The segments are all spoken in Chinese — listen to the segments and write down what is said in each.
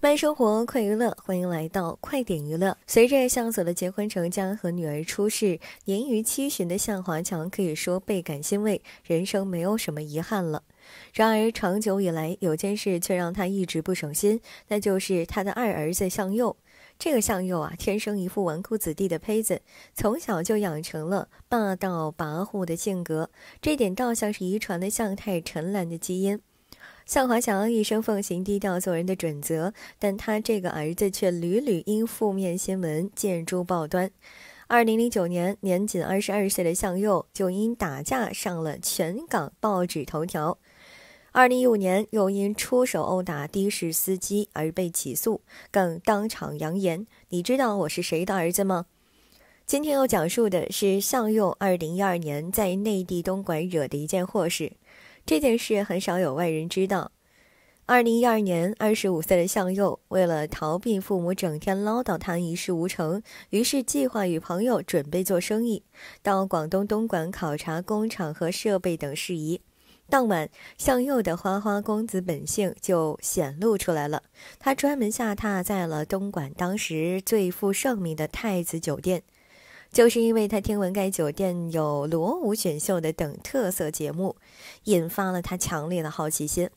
慢生活，快娱乐，欢迎来到快点娱乐。随着向佐的结婚成家和女儿出世，年逾七旬的向华强可以说倍感欣慰，人生没有什么遗憾了。然而长久以来，有件事却让他一直不省心，那就是他的二儿子向右。这个向右啊，天生一副纨绔子弟的胚子，从小就养成了霸道跋扈的性格，这点倒像是遗传了向太陈岚的基因。向华强一生奉行低调做人的准则，但他这个儿子却屡屡因负面新闻见诸报端。二零零九年，年仅二十二岁的向右就因打架上了全港报纸头条。二零一五年，又因出手殴打的士司机而被起诉，更当场扬言：“你知道我是谁的儿子吗？”今天要讲述的是向右二零一二年在内地东莞惹的一件祸事。这件事很少有外人知道。二零一二年，二十五岁的向右为了逃避父母整天唠叨他一事无成，于是计划与朋友准备做生意，到广东东莞考察工厂和设备等事宜。当晚，向右的花花公子本性就显露出来了。他专门下榻在了东莞当时最负盛名的太子酒店，就是因为他听闻该酒店有罗武选秀的等特色节目，引发了他强烈的好奇心。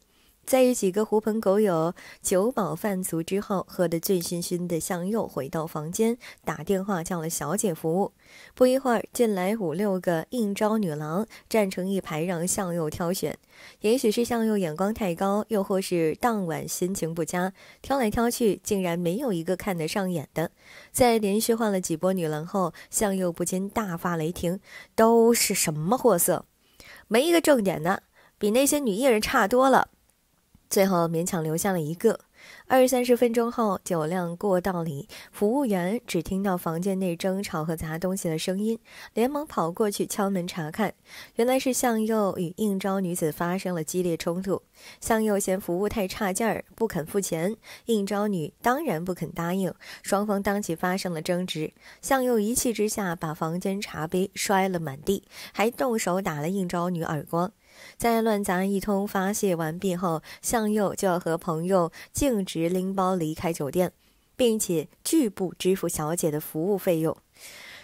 在与几个狐朋狗友酒饱饭足之后，喝得醉醺醺的，向右回到房间，打电话叫了小姐服务。不一会儿，进来五六个应招女郎，站成一排，让向右挑选。也许是向右眼光太高，又或是当晚心情不佳，挑来挑去，竟然没有一个看得上眼的。在连续换了几波女郎后，向右不禁大发雷霆：“都是什么货色？没一个正点的，比那些女艺人差多了。”最后勉强留下了一个。二三十分钟后，酒量过道里，服务员只听到房间内争吵和砸东西的声音，连忙跑过去敲门查看，原来是向右与应招女子发生了激烈冲突。向右嫌服务太差劲儿，不肯付钱，应招女当然不肯答应，双方当即发生了争执。向右一气之下，把房间茶杯摔了满地，还动手打了应招女耳光。在乱砸一通发泄完毕后，向右就要和朋友径直拎包离开酒店，并且拒不支付小姐的服务费用。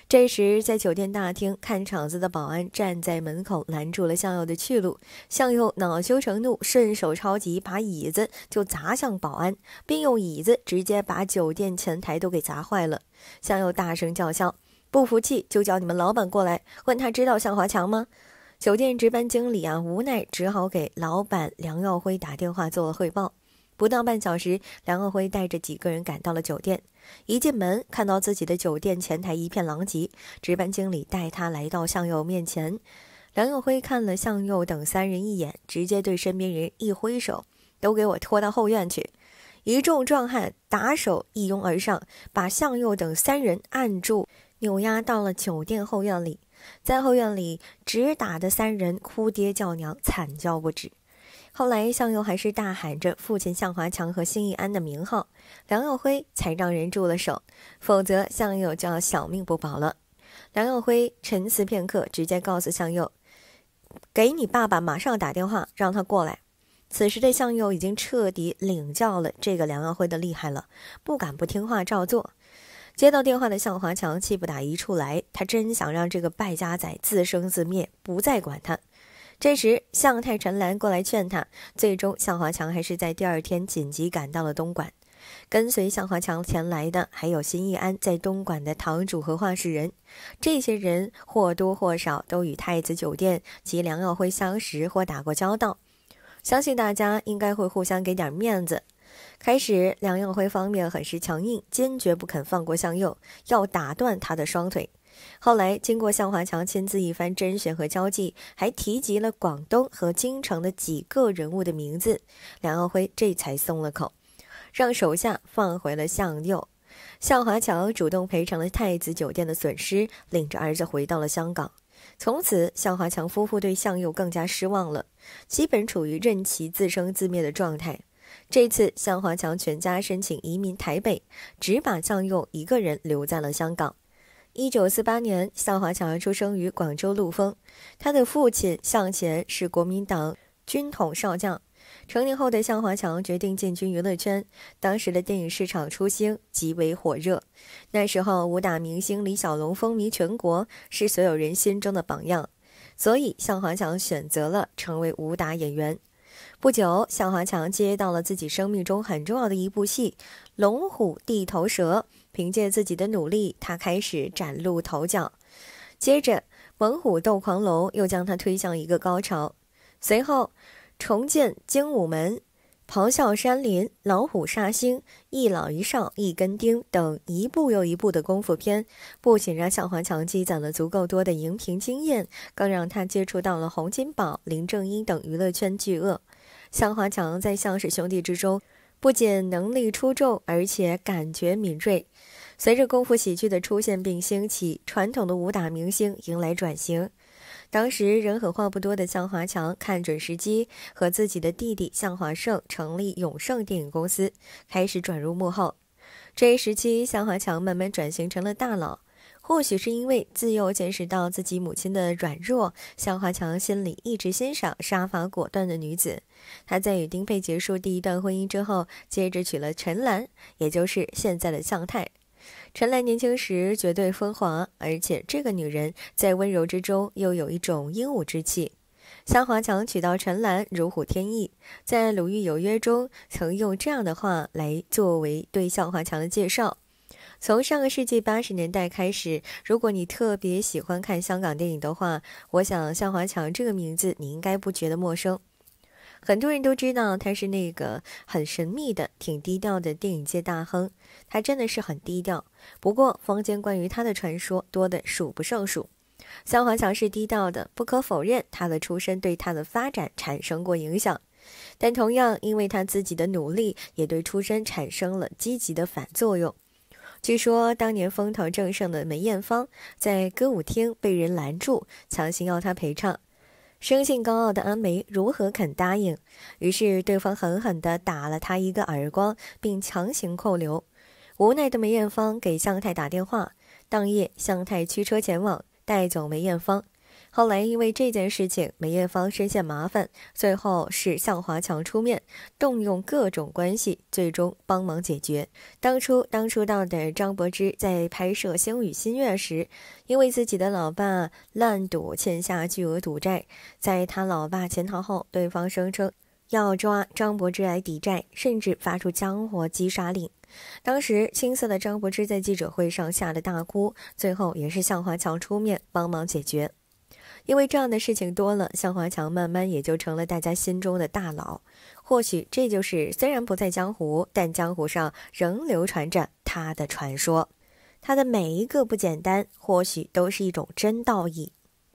这时，在酒店大厅看场子的保安站在门口拦住了向右的去路。向右恼羞成怒，顺手抄起一把椅子就砸向保安，并用椅子直接把酒店前台都给砸坏了。向右大声叫嚣：“不服气就叫你们老板过来，问他知道向华强吗？”酒店值班经理啊，无奈只好给老板梁耀辉打电话做了汇报。不到半小时，梁耀辉带着几个人赶到了酒店。一进门，看到自己的酒店前台一片狼藉，值班经理带他来到向右面前。梁耀辉看了向右等三人一眼，直接对身边人一挥手：“都给我拖到后院去！”一众壮汉打手一拥而上，把向右等三人按住，扭押到了酒店后院里。在后院里直打的三人哭爹叫娘，惨叫不止。后来向右还是大喊着父亲向华强和辛义安的名号，梁耀辉才让人住了手，否则向右就要小命不保了。梁耀辉沉思片刻，直接告诉向右：“给你爸爸马上打电话，让他过来。”此时的向右已经彻底领教了这个梁耀辉的厉害了，不敢不听话照做。接到电话的向华强气不打一处来，他真想让这个败家仔自生自灭，不再管他。这时，向太陈兰过来劝他。最终，向华强还是在第二天紧急赶到了东莞。跟随向华强前来的还有辛义安，在东莞的堂主和话事人，这些人或多或少都与太子酒店及梁耀辉相识或打过交道，相信大家应该会互相给点面子。开始，梁耀辉方面很是强硬，坚决不肯放过向右，要打断他的双腿。后来，经过向华强亲自一番甄选和交际，还提及了广东和京城的几个人物的名字，梁耀辉这才松了口，让手下放回了向右。向华强主动赔偿了太子酒店的损失，领着儿子回到了香港。从此，向华强夫妇对向右更加失望了，基本处于任其自生自灭的状态。这次向华强全家申请移民台北，只把向佑一个人留在了香港。一九四八年，向华强出生于广州陆丰，他的父亲向前是国民党军统少将。成年后的向华强决定进军娱乐圈，当时的电影市场初兴，极为火热。那时候，武打明星李小龙风靡全国，是所有人心中的榜样，所以向华强选择了成为武打演员。不久，向华强接到了自己生命中很重要的一部戏《龙虎地头蛇》。凭借自己的努力，他开始崭露头角。接着，《猛虎斗狂龙》又将他推向一个高潮。随后，《重建精武门》《咆哮山林》《老虎杀星》《一老一少一根钉》等一部又一部的功夫片，不仅让向华强积攒了足够多的荧屏经验，更让他接触到了洪金宝、林正英等娱乐圈巨鳄。向华强在向氏兄弟之中，不仅能力出众，而且感觉敏锐。随着功夫喜剧的出现并兴起，传统的武打明星迎来转型。当时人狠话不多的向华强看准时机，和自己的弟弟向华胜成立永盛电影公司，开始转入幕后。这一时期，向华强慢慢转型成了大佬。或许是因为自幼见识到自己母亲的软弱，向华强心里一直欣赏杀伐果断的女子。他在与丁佩结束第一段婚姻之后，接着娶了陈兰，也就是现在的向太。陈兰年轻时绝对风华，而且这个女人在温柔之中又有一种英武之气。向华强娶到陈兰，如虎添翼。在《鲁豫有约》中，曾用这样的话来作为对向华强的介绍。从上个世纪八十年代开始，如果你特别喜欢看香港电影的话，我想向华强这个名字你应该不觉得陌生。很多人都知道他是那个很神秘的、挺低调的电影界大亨。他真的是很低调，不过坊间关于他的传说多得数不胜数。向华强是低调的，不可否认他的出身对他的发展产生过影响，但同样因为他自己的努力，也对出身产生了积极的反作用。据说当年风头正盛的梅艳芳在歌舞厅被人拦住，强行要她陪唱。生性高傲的阿梅如何肯答应？于是对方狠狠地打了她一个耳光，并强行扣留。无奈的梅艳芳给向太打电话，当夜向太驱车前往，带走梅艳芳。后来因为这件事情，梅艳芳深陷麻烦，最后是向华强出面，动用各种关系，最终帮忙解决。当初当出道的张柏芝在拍摄《星语心愿》时，因为自己的老爸烂赌欠下巨额赌债，在他老爸潜逃后，对方声称要抓张柏芝来抵债，甚至发出江湖击杀令。当时青涩的张柏芝在记者会上吓得大哭，最后也是向华强出面帮忙解决。因为这样的事情多了，向华强慢慢也就成了大家心中的大佬。或许这就是，虽然不在江湖，但江湖上仍流传着他的传说。他的每一个不简单，或许都是一种真道义。